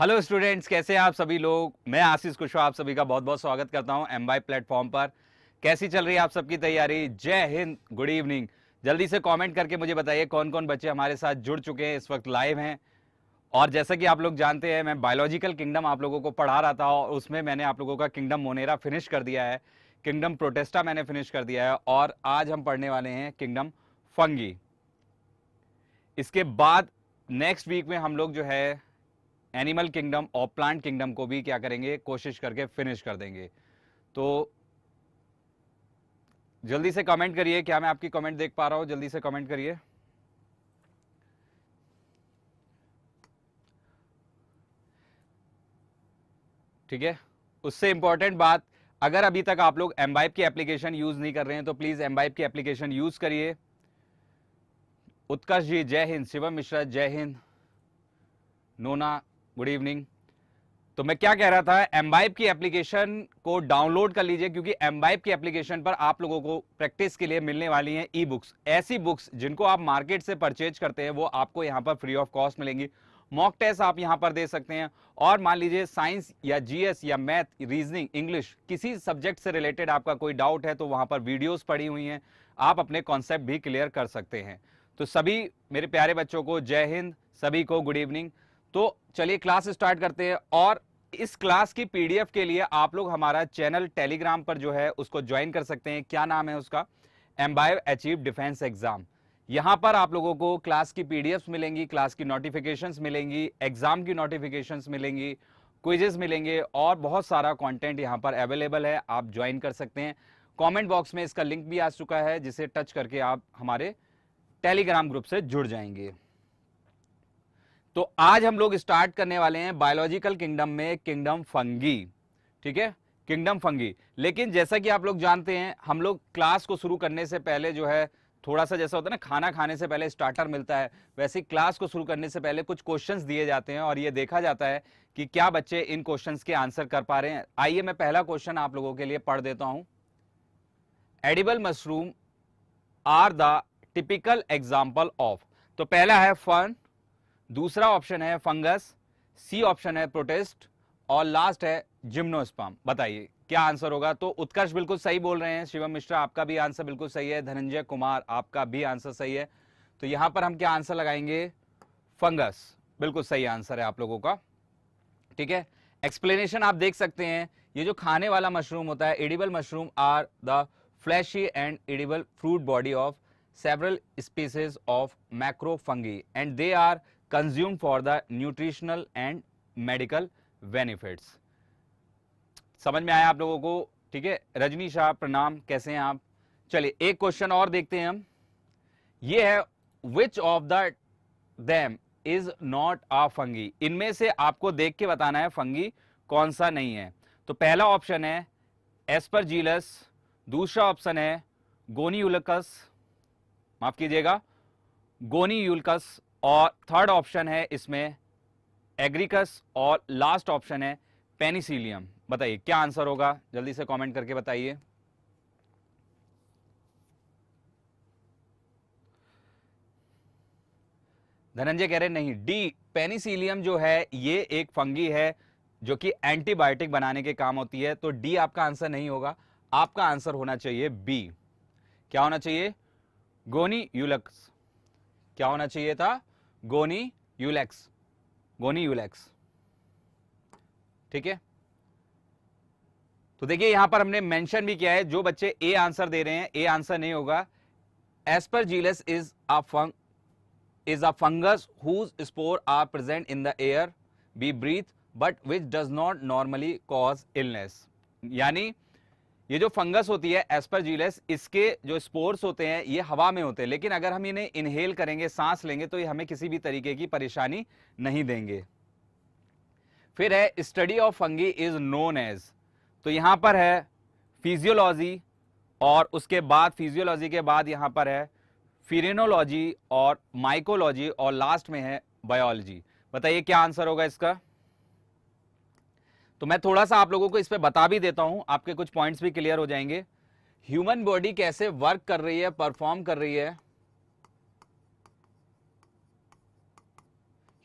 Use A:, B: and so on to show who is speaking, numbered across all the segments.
A: Hello students कैसे हैं आप सभी लोग मैं आशीष कुशवाहा आप सभी का बहुत बहुत स्वागत करता हूं एम वाई प्लेटफॉर्म पर कैसी चल रही है आप सबकी तैयारी जय हिंद गुड इवनिंग जल्दी से कमेंट करके मुझे बताइए कौन कौन बच्चे हमारे साथ जुड़ चुके हैं इस वक्त लाइव हैं और जैसा कि आप लोग जानते हैं मैं बायोलॉजिकल किंगडम आप लोगों को पढ़ा रहा था और उसमें मैंने आप लोगों का किंगडम मोनेरा फिनिश कर दिया है किंगडम प्रोटेस्टा मैंने फिनिश कर दिया है और आज हम पढ़ने वाले हैं किंगडम फंगी इसके बाद नेक्स्ट वीक में हम लोग जो है एनिमल किंगडम और प्लांट किंगडम को भी क्या करेंगे कोशिश करके फिनिश कर देंगे तो जल्दी से कमेंट करिए क्या मैं आपकी कमेंट देख पा रहा हूं जल्दी से कमेंट करिए ठीक है उससे इंपॉर्टेंट बात अगर अभी तक आप लोग एम्बाइप की एप्लीकेशन यूज़ नहीं कर रहे हैं तो प्लीज़ एम्बाइप की एप्लीकेशन यूज़ करिए उत्कर्ष जी जय हिंद शिवम मिश्रा जय हिंद नोना गुड इवनिंग तो मैं क्या कह रहा था एम्बाइब की एप्लीकेशन को डाउनलोड कर लीजिए क्योंकि एम्बाइब की एप्लीकेशन पर आप लोगों को प्रैक्टिस के लिए मिलने वाली हैं ई बुक्स ऐसी बुक्स जिनको आप मार्केट से परचेज करते हैं वो आपको यहाँ पर फ्री ऑफ कॉस्ट मिलेंगी मॉक टेस्ट आप यहाँ पर दे सकते हैं और मान लीजिए साइंस या जीएस या मैथ रीजनिंग इंग्लिश किसी सब्जेक्ट से रिलेटेड आपका कोई डाउट है तो वहाँ पर वीडियोज पड़ी हुई हैं आप अपने कॉन्सेप्ट भी क्लियर कर सकते हैं तो सभी मेरे प्यारे बच्चों को जय हिंद सभी को गुड इवनिंग तो चलिए क्लास स्टार्ट करते हैं और इस क्लास की पीडीएफ के लिए आप लोग हमारा चैनल टेलीग्राम पर जो है उसको ज्वाइन कर सकते हैं क्या नाम है उसका एम्बाइव अचीव डिफेंस एग्जाम यहाँ पर आप लोगों को क्लास की पीडीएफ्स मिलेंगी क्लास की नोटिफिकेशंस मिलेंगी एग्जाम की नोटिफिकेशंस मिलेंगी क्विजेस मिलेंगे और बहुत सारा कंटेंट यहाँ पर अवेलेबल है आप ज्वाइन कर सकते हैं कमेंट बॉक्स में इसका लिंक भी आ चुका है जिसे टच करके आप हमारे टेलीग्राम ग्रुप से जुड़ जाएंगे तो आज हम लोग स्टार्ट करने वाले हैं बायोलॉजिकल किंगडम में किंगडम फंगी ठीक है किंगडम फंगी लेकिन जैसा कि आप लोग जानते हैं हम लोग क्लास को शुरू करने से पहले जो है थोड़ा सा जैसा होता है ना खाना खाने से पहले स्टार्टर मिलता है वैसे क्लास को शुरू करने से पहले कुछ क्वेश्चंस दिए जाते हैं और ये देखा जाता है कि क्या बच्चे इन क्वेश्चंस के आंसर कर पा रहे हैं आइए मैं पहला क्वेश्चन आप लोगों के लिए पढ़ देता हूं edible mushroom are the typical example of तो पहला है फन दूसरा ऑप्शन है फंगस सी ऑप्शन है प्रोटेस्ट और लास्ट है जिम्नोस्पाम बताइए क्या आंसर होगा तो उत्कर्ष बिल्कुल सही बोल रहे हैं शिवम मिश्रा आपका भी आंसर बिल्कुल सही है धनंजय कुमार आपका भी आंसर सही है तो यहां पर हम क्या आंसर लगाएंगे फंगस बिल्कुल सही आंसर है आप लोगों का ठीक है एक्सप्लेनेशन आप देख सकते हैं ये जो खाने वाला मशरूम होता है edible mushroom are the fleshy and edible fruit body of several species of macropfungi and they are consume for the nutritional and medical benefits समझ में आया आप लोगों को ठीक है रजनी शाह प्रणाम कैसे हैं आप चलिए एक क्वेश्चन और देखते हैं हम ये है which of the them is not a fungi इनमें से आपको देख के बताना है फंगी कौन सा नहीं है तो पहला ऑप्शन है एस्परजीलस दूसरा ऑप्शन है उलकस माफ कीजिएगा यूलकस और थर्ड ऑप्शन है इसमें एग्रीकस और लास्ट ऑप्शन है पेनिसिलियम बताइए क्या आंसर होगा जल्दी से कमेंट करके बताइए धनंजय कह रहे नहीं डी पेनिसिलियम जो है ये एक फंगी है जो कि एंटीबायोटिक बनाने के काम होती है तो डी आपका आंसर नहीं होगा आपका आंसर होना चाहिए बी क्या होना चाहिए गोनी यूलक्स क्या होना चाहिए था गोनी यूलेक्स गोनी यूलेक्स ठीक है तो देखिए यहां पर हमने मेंशन भी किया है जो बच्चे ए आंसर दे रहे हैं ए आंसर नहीं होगा aspergillus is a fung is a fungus whose spore are present in the air we breathe but which does not normally cause illness यानी ये जो फंगस होती है एस्परजीलस इसके जो स्पोर्स होते हैं ये हवा में होते हैं लेकिन अगर हम इन्हें इनहेल करेंगे सांस लेंगे तो ये हमें किसी भी तरीके की परेशानी नहीं देंगे फिर है study of fungi is known as तो यहां पर है फिजियोलॉजी और उसके बाद फिजियोलॉजी के बाद यहां पर है फिरेनोलॉजी और माइकोलॉजी और लास्ट में है बायोलॉजी बताइए क्या आंसर होगा इसका तो मैं थोड़ा सा आप लोगों को इस पर बता भी देता हूं आपके कुछ पॉइंट्स भी क्लियर हो जाएंगे ह्यूमन बॉडी कैसे वर्क कर रही है परफॉर्म कर रही है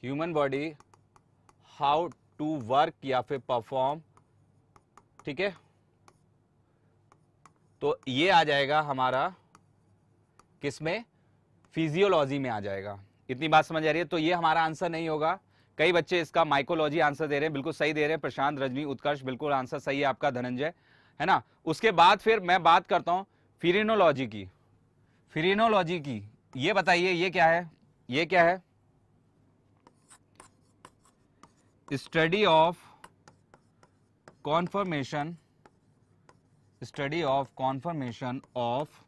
A: human body how to work या फिर परफॉर्म ठीक है तो ये आ जाएगा हमारा किसमें फिजियोलॉजी में आ जाएगा इतनी बात समझ आ रही है तो ये हमारा आंसर नहीं होगा कई बच्चे इसका माइकोलॉजी आंसर दे रहे हैं बिल्कुल सही दे रहे हैं प्रशांत रजनी उत्कर्ष बिल्कुल आंसर सही है आपका धनंजय है ना उसके बाद फिर मैं बात करता हूँ फिरिनोलॉजी की फिरिनोलॉजी की ये बताइए ये क्या है ये क्या है study of conformation study of conformation of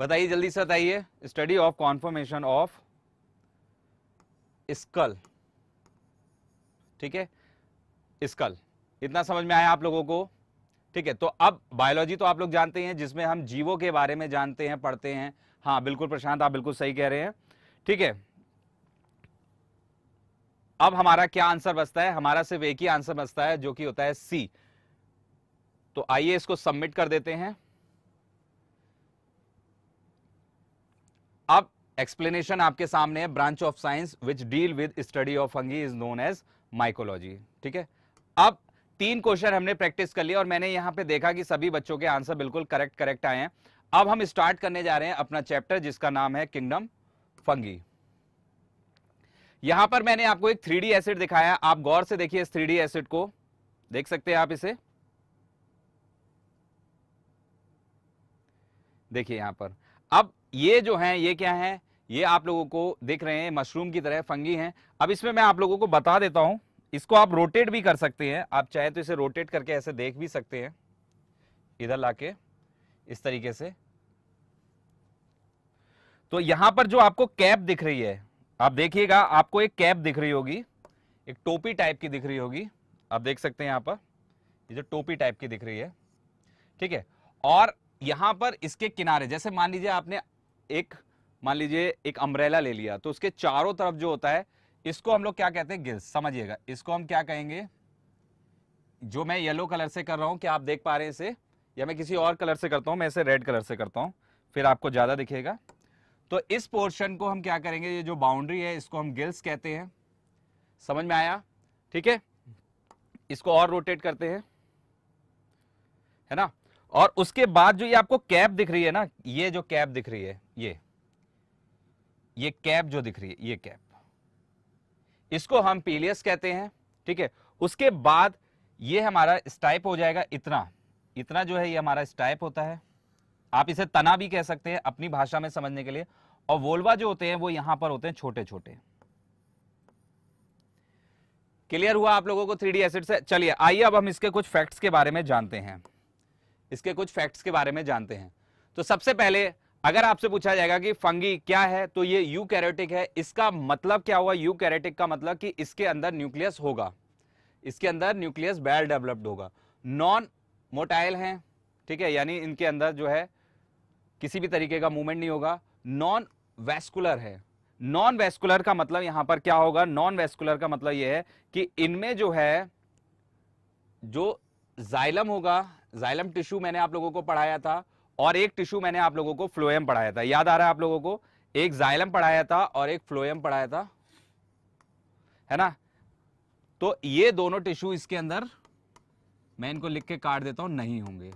A: बताइए जल्दी से बताइए study of conformation of skull ठीक है स्कल इतना समझ में आया आप लोगों को ठीक है तो अब बायोलॉजी तो आप लोग जानते हैं जिसमें हम जीवों के बारे में जानते हैं पढ़ते हैं हाँ बिल्कुल प्रशांत आप बिल्कुल सही कह रहे हैं ठीक है अब हमारा क्या आंसर बचता है हमारा सिर्फ एक ही आंसर बचता है जो कि होता है सी तो आइए इसको सबमिट कर देते हैं अब एक्सप्लेनेशन आपके सामने है branch of science which deal with study of fungi is known as mycology ठीक है अब तीन क्वेश्चन हमने प्रैक्टिस कर लिया और मैंने यहां पे देखा कि सभी बच्चों के आंसर बिल्कुल करेक्ट करेक्ट आए हैं अब हम स्टार्ट करने जा रहे हैं अपना चैप्टर जिसका नाम है किंगडम फंगी यहां पर मैंने आपको एक थ्री एसिड दिखाया आप गौर से देखिए इस थ्री एसिड को देख सकते हैं आप इसे देखिए यहां पर अब ये जो है ये क्या है ये आप लोगों को देख रहे हैं मशरूम की तरह फंगी हैं अब इसमें मैं आप लोगों को बता देता हूं इसको आप रोटेट भी कर सकते हैं आप चाहे तो इसे रोटेट करके ऐसे देख भी सकते हैं इधर लाके इस तरीके से तो यहां पर जो आपको कैप दिख रही है आप देखिएगा आपको एक कैप दिख रही होगी एक टोपी टाइप की दिख रही होगी आप देख सकते हैं यहाँ पर ये जो टोपी टाइप की दिख रही है ठीक है और यहां पर इसके किनारे जैसे मान लीजिए आपने एक मान लीजिए एक अम्ब्रेला ले लिया तो उसके चारों तरफ जो होता है इसको हम लोग क्या कहते हैं गिल्स समझिएगा इसको हम क्या कहेंगे जो मैं येलो कलर से कर रहा हूं क्या आप देख पा रहे हैं इसे या मैं किसी और कलर से करता हूँ मैं इसे रेड कलर से करता हूँ फिर आपको ज़्यादा दिखेगा तो इस पोर्शन को हम क्या करेंगे ये जो बाउंड्री है इसको हम गिल्स कहते हैं समझ में आया ठीक है इसको और रोटेट करते हैं है ना और उसके बाद जो ये आपको कैप दिख रही है ना ये जो कैप दिख रही है ये ये कैप जो दिख रही है ये कैप इसको हम पीलियस कहते हैं ठीक है उसके बाद ये हमारा स्टाइप हो जाएगा इतना इतना जो है ये हमारा स्टाइप होता है आप इसे तना भी कह सकते हैं अपनी भाषा में समझने के लिए और वोल्वा जो होते हैं वो यहां पर होते हैं छोटे छोटे क्लियर हुआ आप लोगों को थ्री एसिड से चलिए आइए अब हम इसके कुछ फैक्ट्स के बारे में जानते हैं इसके कुछ फैक्ट्स के बारे में जानते हैं तो सबसे पहले अगर आपसे पूछा जाएगा कि फंगी क्या है तो ये यू कैरेटिक है इसका मतलब क्या हुआ यू कैरेटिक का मतलब कि इसके अंदर न्यूक्लियस होगा इसके अंदर न्यूक्लियस वेल डेवलप्ड होगा नॉन मोटाइल हैं ठीक है यानी इनके अंदर जो है किसी भी तरीके का मूवमेंट नहीं होगा नॉन वेस्कुलर है नॉन वेस्कुलर का मतलब यहां पर क्या होगा नॉन वेस्कुलर का मतलब यह है कि इनमें जो है जो जाइलम होगा जाइलम टिश्यू मैंने आप लोगों को पढ़ाया था और एक टिश्यू मैंने आप लोगों को फ्लोएम पढ़ाया था याद आ रहा है आप लोगों को एक जाइलम पढ़ाया था और एक फ्लोएम पढ़ाया था है ना तो ये दोनों टिश्यू इसके अंदर मैं इनको लिख के काट देता हूं नहीं होंगे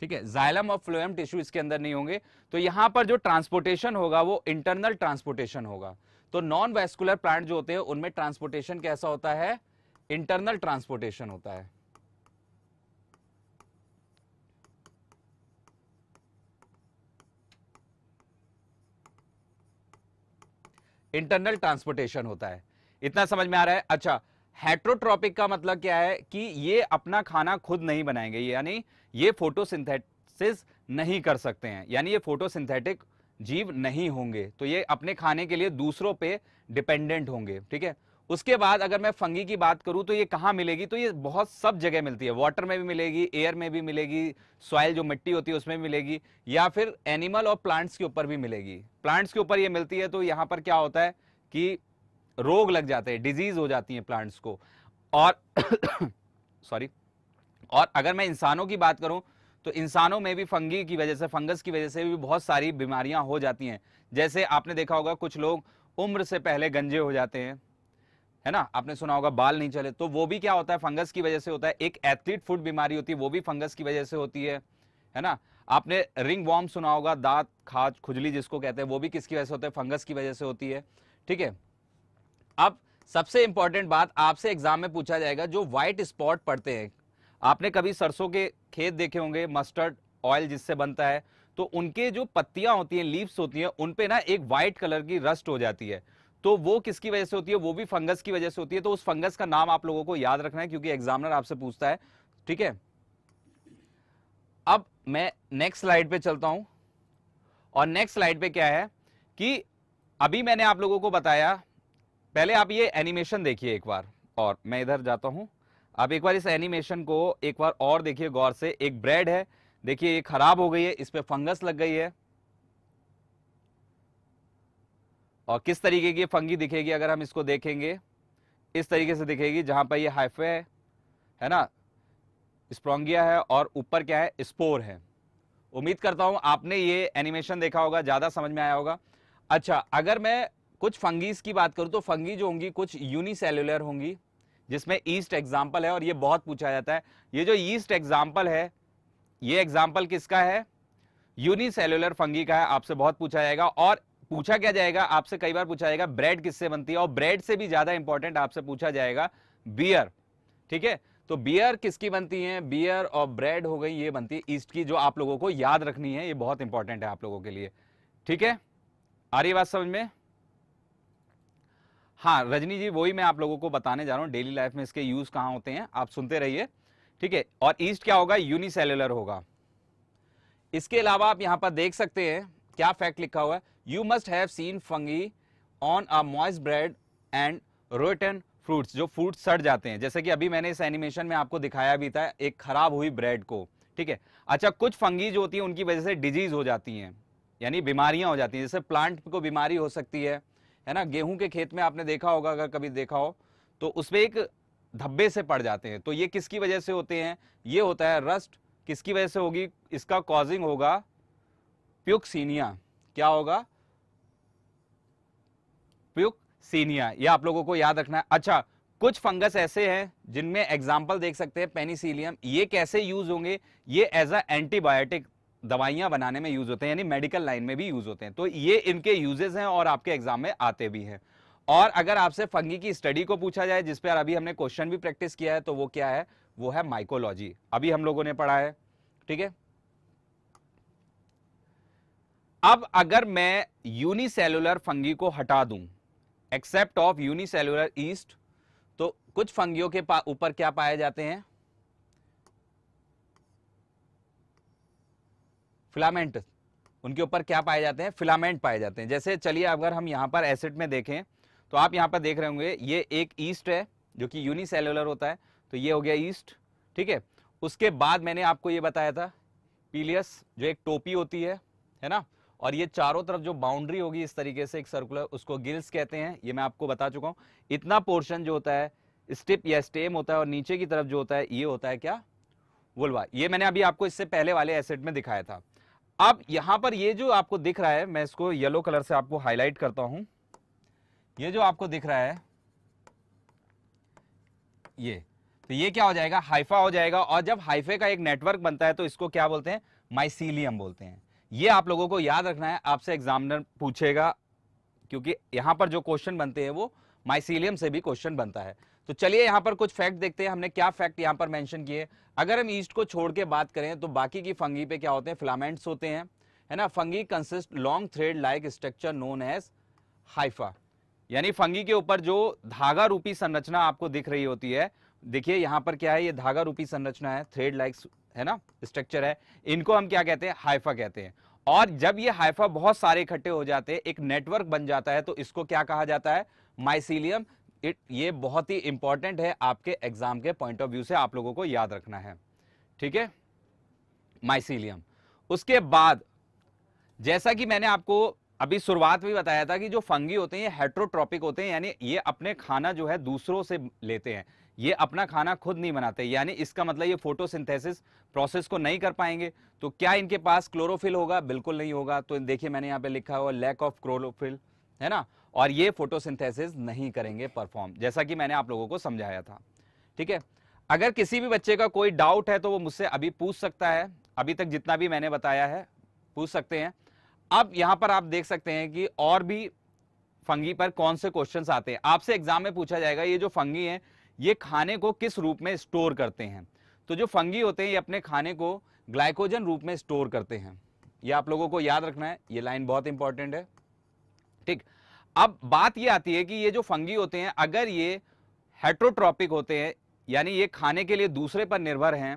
A: ठीक है जाइलम और फ्लोएम टिश्यू इसके अंदर नहीं होंगे तो यहां पर जो ट्रांसपोर्टेशन होगा वो इंटरनल ट्रांसपोर्टेशन होगा तो नॉन वेस्कुलर प्लांट जो होते हैं उनमें ट्रांसपोर्टेशन कैसा होता है इंटरनल ट्रांसपोर्टेशन होता है इंटरनल ट्रांसपोर्टेशन होता है इतना समझ में आ रहा है अच्छा हेट्रोट्रॉपिक का मतलब क्या है कि ये अपना खाना खुद नहीं बनाएंगे यानी ये फोटोसिंथेसिस नहीं कर सकते हैं यानी ये फोटोसिंथेटिक जीव नहीं होंगे तो ये अपने खाने के लिए दूसरों पे डिपेंडेंट होंगे ठीक है उसके बाद अगर मैं फंगी की बात करूं तो ये कहाँ मिलेगी तो ये बहुत सब जगह मिलती है वाटर में भी मिलेगी एयर में भी मिलेगी सॉइल जो मिट्टी होती है उसमें भी मिलेगी या फिर एनिमल और प्लांट्स के ऊपर भी मिलेगी प्लांट्स के ऊपर ये मिलती है तो यहाँ पर क्या होता है कि रोग लग जाते हैं डिजीज हो जाती है प्लांट्स को और सॉरी और अगर मैं इंसानों की बात करूँ तो इंसानों में भी फंगी की वजह से फंगस की वजह से भी बहुत सारी बीमारियां हो जाती हैं जैसे आपने देखा होगा कुछ लोग उम्र से पहले गंजे हो जाते हैं है ना आपने सुना होगा बाल नहीं चले तो वो भी क्या होता है फंगस की वजह से होता है एक एथलीट फूड बीमारी होती है वो भी फंगस की वजह से होती है है ना आपने रिंग वॉर्म सुना होगा दांत खाज खुजली जिसको कहते हैं वो भी किसकी वजह से होता है फंगस की वजह से होती है ठीक है अब सबसे इंपॉर्टेंट बात आपसे एग्जाम में पूछा जाएगा जो व्हाइट स्पॉट पड़ते हैं आपने कभी सरसों के खेत देखे होंगे मस्टर्ड ऑयल जिससे बनता है तो उनके जो पत्तियां होती हैं लीव्स होती हैं उन पे ना एक व्हाइट कलर की रस्ट हो जाती है तो वो किसकी वजह से होती है वो भी फंगस की वजह से होती है तो उस फंगस का नाम आप लोगों को याद रखना है क्योंकि एग्जामिनर आपसे पूछता है ठीक है अब मैं नेक्स्ट स्लाइड पे चलता हूं और नेक्स्ट स्लाइड पे क्या है कि अभी मैंने आप लोगों को बताया पहले आप ये एनिमेशन देखिए एक बार और मैं इधर जाता हूं आप एक बार इस एनिमेशन को एक बार और देखिए गौर से एक ब्रेड है देखिए ये खराब हो गई है इस पर फंगस लग गई है और किस तरीके की फंगी दिखेगी अगर हम इसको देखेंगे इस तरीके से दिखेगी जहां पर ये हाइफे है है ना स्प्रोंगिया है और ऊपर क्या है स्पोर है उम्मीद करता हूं आपने ये एनिमेशन देखा होगा ज़्यादा समझ में आया होगा अच्छा अगर मैं कुछ फंगीज की बात करूं तो फंगी जो होंगी कुछ यूनिसेलुलर होंगी जिसमें ईस्ट एग्जाम्पल है और ये बहुत पूछा जाता है ये जो ईस्ट एग्जाम्पल है ये एग्जाम्पल किसका है यूनिसेलुलर फंगी का है आपसे बहुत पूछा जाएगा और पूछा क्या जाएगा आपसे कई बार पूछा जाएगा ब्रेड किससे बनती है और ब्रेड से भी ज्यादा इंपॉर्टेंट आपसे पूछा जाएगा बियर ठीक है तो बियर किसकी बनती है बियर और ब्रेड हो गई ये बनती है ईस्ट की जो आप लोगों को याद रखनी है ये बहुत इंपॉर्टेंट है आप लोगों के लिए ठीक है आ रही बात समझ में हाँ रजनी जी वही मैं आप लोगों को बताने जा रहा हूं डेली लाइफ में इसके यूज कहां होते हैं आप सुनते रहिए ठीक है और ईस्ट क्या होगा यूनिसेलुलर होगा इसके अलावा आप यहां पर देख सकते हैं क्या फैक्ट लिखा हुआ है you must have seen fungi on a moist bread and rotten fruits जो फ्रूट सड़ जाते हैं जैसे कि अभी मैंने इस एनिमेशन में आपको दिखाया भी था एक खराब हुई ब्रेड को ठीक है अच्छा कुछ फंगी जो होती है उनकी वजह से डिजीज हो जाती हैं यानी बीमारियां हो जाती हैं जैसे प्लांट को बीमारी हो सकती है है ना गेहूं के खेत में आपने देखा होगा अगर कभी देखा हो तो उसमें एक धब्बे से पड़ जाते हैं तो ये किसकी वजह से होते हैं ये होता है रस्ट किसकी वजह से होगी इसका कॉजिंग होगा प्युक्सीनिया क्या होगा प्यूक सीनिया ये आप लोगों को याद रखना है अच्छा कुछ फंगस ऐसे हैं जिनमें एग्जाम्पल देख सकते हैं पेनिसिलियम ये कैसे यूज होंगे ये एज अ एंटीबायोटिक दवाइयां बनाने में यूज होते हैं यानी मेडिकल लाइन में भी यूज होते हैं तो ये इनके यूजेस हैं और आपके एग्जाम में आते भी हैं और अगर आपसे फंगी की स्टडी को पूछा जाए जिस पर अभी हमने क्वेश्चन भी प्रैक्टिस किया है तो वो क्या है वो है माइकोलॉजी अभी हम लोगों ने पढ़ा है ठीक है अब अगर मैं यूनिसेलुलर फंगी को हटा दूं एक्सेप्ट ऑफ यूनिसेलुलर ईस्ट तो कुछ फंगियों के ऊपर क्या पाए जाते हैं फिलामेंट उनके ऊपर क्या पाए जाते हैं फिलामेंट पाए जाते हैं जैसे चलिए अगर हम यहां पर एसिड में देखें तो आप यहां पर देख रहे होंगे ये एक ईस्ट है जो कि यूनिसेलुलर होता है तो ये हो गया ईस्ट ठीक है उसके बाद मैंने आपको ये बताया था पीलियस जो एक टोपी होती है है ना और ये चारों तरफ जो बाउंड्री होगी इस तरीके से एक सर्कुलर उसको गिल्स कहते हैं ये मैं आपको बता चुका हूँ इतना पोर्शन जो होता है स्टिप या स्टेम होता है और नीचे की तरफ जो होता है ये होता है क्या वुलवा ये मैंने अभी आपको इससे पहले वाले एसेट में दिखाया था अब यहां पर ये जो आपको दिख रहा है मैं इसको येलो कलर से आपको हाईलाइट करता हूं ये जो आपको दिख रहा है ये तो ये क्या हो जाएगा हाइफा हो जाएगा और जब हाइफे का एक नेटवर्क बनता है तो इसको क्या बोलते हैं माइसीलियम बोलते हैं ये आप लोगों को याद रखना है आपसे एग्जामिनर पूछेगा क्योंकि यहां पर जो क्वेश्चन बनते हैं वो माइसीलियम से भी क्वेश्चन बनता है तो चलिए यहां पर कुछ फैक्ट देखते हैं हमने क्या फैक्ट यहाँ पर मेंशन किए अगर हम ईस्ट को छोड़ के बात करें तो बाकी की फंगी पे क्या होते हैं फिलामेंट्स होते हैं है ना fungi consist long thread like structure known as hypha यानी फंगी के ऊपर जो धागा रूपी संरचना आपको दिख रही होती है देखिए यहाँ पर क्या है ये धागा रूपी संरचना है थ्रेड लाइक है ना स्ट्रक्चर है इनको हम क्या कहते हैं हाइफा कहते हैं और जब ये हाइफा बहुत सारे इकट्ठे हो जाते हैं एक नेटवर्क बन जाता है तो इसको क्या कहा जाता है माइसिलियम इट ये बहुत ही इंपॉर्टेंट है आपके एग्जाम के पॉइंट ऑफ व्यू से आप लोगों को याद रखना है ठीक है माइसिलियम उसके बाद जैसा कि मैंने आपको अभी शुरुआत में बताया था कि जो फंगी होते हैं ये हेट्रोट्रॉपिक होते हैं यानी ये अपने खाना जो है दूसरों से लेते हैं ये अपना खाना खुद नहीं बनाते यानी इसका मतलब ये फोटोसिंथेसिस प्रोसेस को नहीं कर पाएंगे तो क्या इनके पास क्लोरोफिल होगा बिल्कुल नहीं होगा तो देखिए मैंने यहाँ पे लिखा हुआ लैक ऑफ क्लोरोफिल है ना और ये फोटोसिंथेसिस नहीं करेंगे परफॉर्म जैसा कि मैंने आप लोगों को समझाया था ठीक है अगर किसी भी बच्चे का कोई डाउट है तो वो मुझसे अभी पूछ सकता है अभी तक जितना भी मैंने बताया है पूछ सकते हैं अब यहाँ पर आप देख सकते हैं कि और भी फंगी पर कौन से क्वेश्चंस आते हैं आपसे एग्जाम में पूछा जाएगा ये जो फंगी है ये खाने को किस रूप में स्टोर करते हैं तो जो फंगी होते हैं ये अपने खाने को ग्लाइकोजन रूप में स्टोर करते हैं ये आप लोगों को याद रखना है ये लाइन बहुत इंपॉर्टेंट है ठीक अब बात ये आती है कि ये जो फंगी होते हैं अगर ये हेट्रोट्रॉपिक होते हैं यानी ये खाने के लिए दूसरे पर निर्भर हैं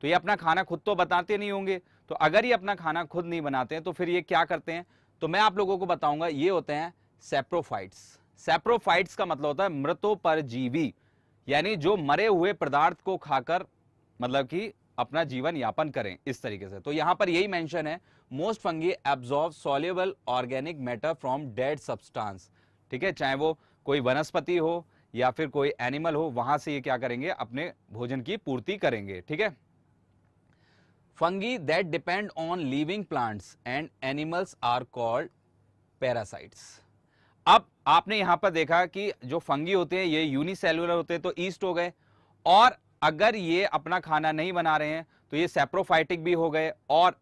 A: तो ये अपना खाना खुद तो बताते नहीं होंगे तो अगर ये अपना खाना खुद नहीं बनाते हैं तो फिर ये क्या करते हैं तो मैं आप लोगों को बताऊंगा ये होते हैं सेप्रोफाइट्स सेप्रोफाइट्स का मतलब होता है पर जीवी यानी जो मरे हुए पदार्थ को खाकर मतलब कि अपना जीवन यापन करें इस तरीके से तो यहां पर यही मेंशन है most fungi absorb soluble organic matter from dead substance ठीक है चाहे वो कोई वनस्पति हो या फिर कोई एनिमल हो वहां से ये क्या करेंगे अपने भोजन की पूर्ति करेंगे ठीक है fungi that depend on living plants and animals are called parasites अब आपने यहां पर देखा कि जो फंगी होते हैं ये यूनिसेलुलर होते हैं तो ईस्ट हो गए और अगर ये अपना खाना नहीं बना रहे हैं तो ये सेप्रोफाइटिक भी हो गए और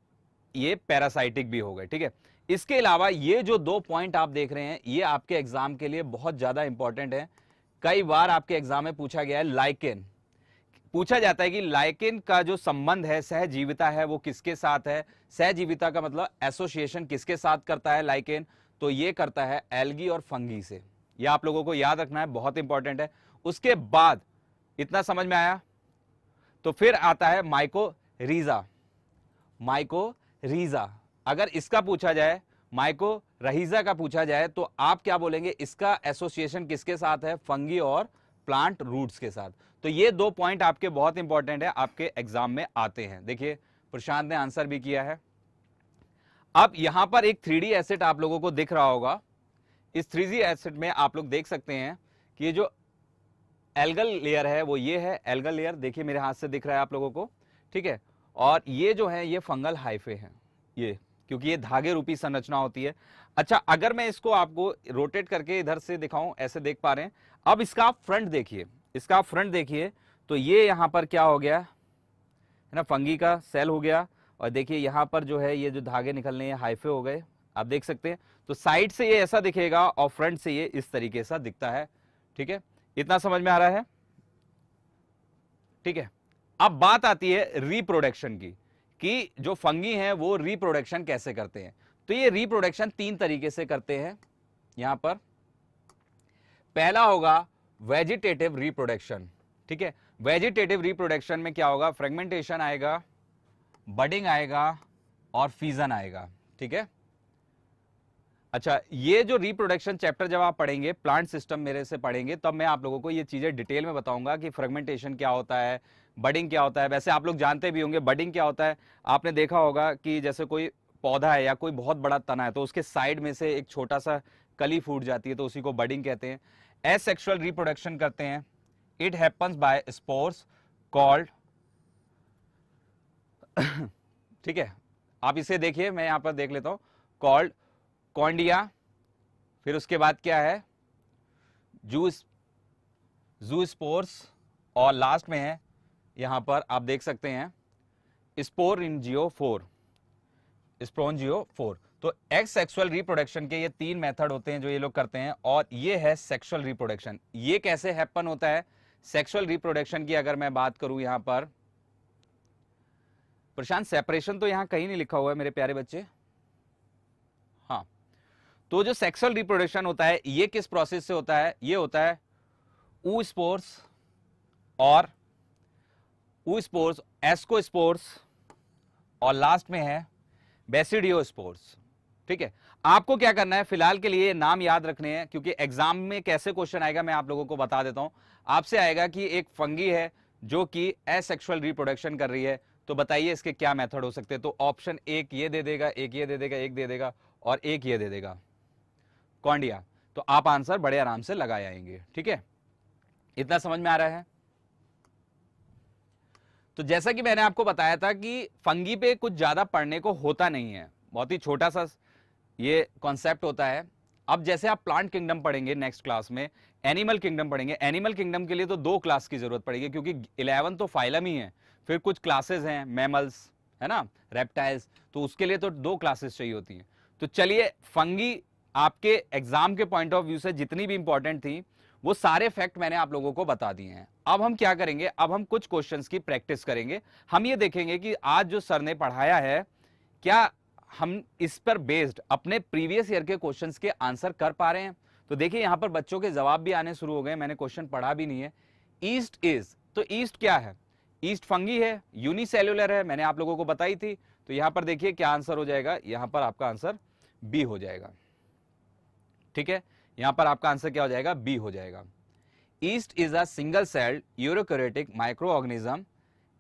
A: ये पैरासाइटिक भी हो गए ठीक है इसके अलावा ये जो दो पॉइंट आप देख रहे हैं ये आपके एग्जाम के लिए बहुत ज़्यादा इंपॉर्टेंट है कई बार आपके एग्जाम में पूछा गया है लाइकेन पूछा जाता है कि लाइकेन का जो संबंध है सहजीविता है वो किसके साथ है सहजीविता का मतलब एसोसिएशन किसके साथ करता है लाइकेन तो ये करता है एल्गी और फंगी से यह आप लोगों को याद रखना है बहुत इंपॉर्टेंट है उसके बाद इतना समझ में आया तो फिर आता है माइको रीजा माइको रीजा अगर इसका पूछा जाए माइको रहीजा का पूछा जाए तो आप क्या बोलेंगे इसका एसोसिएशन किसके साथ है फंगी और प्लांट रूट्स के साथ तो ये दो पॉइंट आपके बहुत इंपॉर्टेंट है आपके एग्जाम में आते हैं देखिए प्रशांत ने आंसर भी किया है अब यहां पर एक थ्री एसेट आप लोगों को दिख रहा होगा इस थ्री एसेट में आप लोग देख सकते हैं कि ये जो एल्गल लेयर है वो ये है एल्गल लेयर देखिए मेरे हाथ से दिख रहा है आप लोगों को ठीक है और ये जो है ये फंगल हाइफे है ये क्योंकि ये धागे रूपी संरचना होती है अच्छा अगर मैं इसको आपको रोटेट करके इधर से दिखाऊं ऐसे देख पा रहे हैं अब इसका आप फ्रंट देखिए इसका आप फ्रंट देखिए तो ये यहां पर क्या हो गया है ना फंगी का सेल हो गया और देखिए यहाँ पर जो है ये जो धागे निकलने हैं हाइफे हो गए आप देख सकते हैं तो साइड से ये ऐसा दिखेगा और फ्रंट से ये इस तरीके से दिखता है ठीक है इतना समझ में आ रहा है ठीक है अब बात आती है रिप्रोडक्शन की कि जो फंगी है वो रिप्रोडक्शन कैसे करते हैं तो ये रिप्रोडक्शन तीन तरीके से करते हैं यहां पर पहला होगा वेजिटेटिव रिप्रोडक्शन ठीक है वेजिटेटिव रिप्रोडक्शन में क्या होगा फ्रेगमेंटेशन आएगा बडिंग आएगा और फीजन आएगा ठीक है अच्छा ये जो रिप्रोडक्शन चैप्टर जब आप पढ़ेंगे प्लांट सिस्टम मेरे से पढ़ेंगे तब मैं आप लोगों को ये चीज़ें डिटेल में बताऊंगा कि फ्रेगमेंटेशन क्या होता है बडिंग क्या होता है वैसे आप लोग जानते भी होंगे बडिंग क्या होता है आपने देखा होगा कि जैसे कोई पौधा है या कोई बहुत बड़ा तना है तो उसके साइड में से एक छोटा सा कली फूट जाती है तो उसी को बडिंग कहते हैं एसेक्सुअल रिप्रोडक्शन करते हैं it happens by spores called ठीक है आप इसे देखिए मैं यहां पर देख लेता हूं कॉल्ड कॉन्डिया फिर उसके बाद क्या है जूस जू स्पोर्स और लास्ट में है यहां पर आप देख सकते हैं sporangiospore sporangiospore तो एक्स सेक्सुअल रिप्रोडक्शन के ये तीन मेथड होते हैं जो ये लोग करते हैं और ये है सेक्सुअल रिप्रोडक्शन ये कैसे हैपन होता है सेक्सुअल रिप्रोडक्शन की अगर मैं बात करूं यहां पर प्रशांत सेपरेशन तो यहां कहीं नहीं लिखा हुआ है मेरे प्यारे बच्चे हाँ तो जो सेक्सुअल रिप्रोडक्शन होता है ये किस प्रोसेस से होता है ये होता है ऊ स्पोर्स और ऊ स्पोर्स एस्को स्पोर्स और लास्ट में है बेसिडियो स्पोर्स ठीक है आपको क्या करना है फिलहाल के लिए नाम याद रखने हैं क्योंकि एग्जाम में कैसे क्वेश्चन आएगा मैं आप लोगों को बता देता हूं आपसे आएगा कि एक फंगी है जो कि एसेक्सुअल रिप्रोडक्शन कर रही है तो बताइए इसके क्या मेथड हो सकते हैं तो ऑप्शन एक ये दे देगा एक ये दे देगा एक दे देगा और एक ये दे देगा कौंडिया तो आप आंसर बड़े आराम से लगाए आएंगे ठीक है इतना समझ में आ रहा है तो जैसा कि मैंने आपको बताया था कि फंगी पे कुछ ज़्यादा पढ़ने को होता नहीं है बहुत ही छोटा सा ये कॉन्सेप्ट होता है अब जैसे आप प्लांट किंगडम पढ़ेंगे नेक्स्ट क्लास में एनिमल किंगडम पढ़ेंगे एनिमल किंगडम के लिए तो दो क्लास की जरूरत पड़ेगी क्योंकि इलेवन तो फाइलम ही है फिर कुछ क्लासेज हैं मैमल्स है ना रेप्टाइल्स तो उसके लिए तो दो क्लासेस चाहिए होती हैं तो चलिए फंगी आपके एग्जाम के पॉइंट ऑफ व्यू से जितनी भी इंपॉर्टेंट थी वो सारे फैक्ट मैंने आप लोगों को बता दिए हैं अब हम क्या करेंगे अब हम कुछ क्वेश्चंस की प्रैक्टिस करेंगे हम ये देखेंगे कि आज जो सर ने पढ़ाया है क्या हम इस पर बेस्ड अपने प्रीवियस ईयर के क्वेश्चन के आंसर कर पा रहे हैं तो देखिए यहाँ पर बच्चों के जवाब भी आने शुरू हो गए मैंने क्वेश्चन पढ़ा भी नहीं है ईस्ट इज तो ईस्ट क्या है ईस्ट फंगी है यूनिसेल्युलर है मैंने आप लोगों को बताई थी तो यहां पर देखिए क्या आंसर हो जाएगा यहां पर आपका आंसर बी हो जाएगा ठीक है यहां पर आपका आंसर क्या हो जाएगा बी हो जाएगा yeast is a single celled eukaryotic microorganism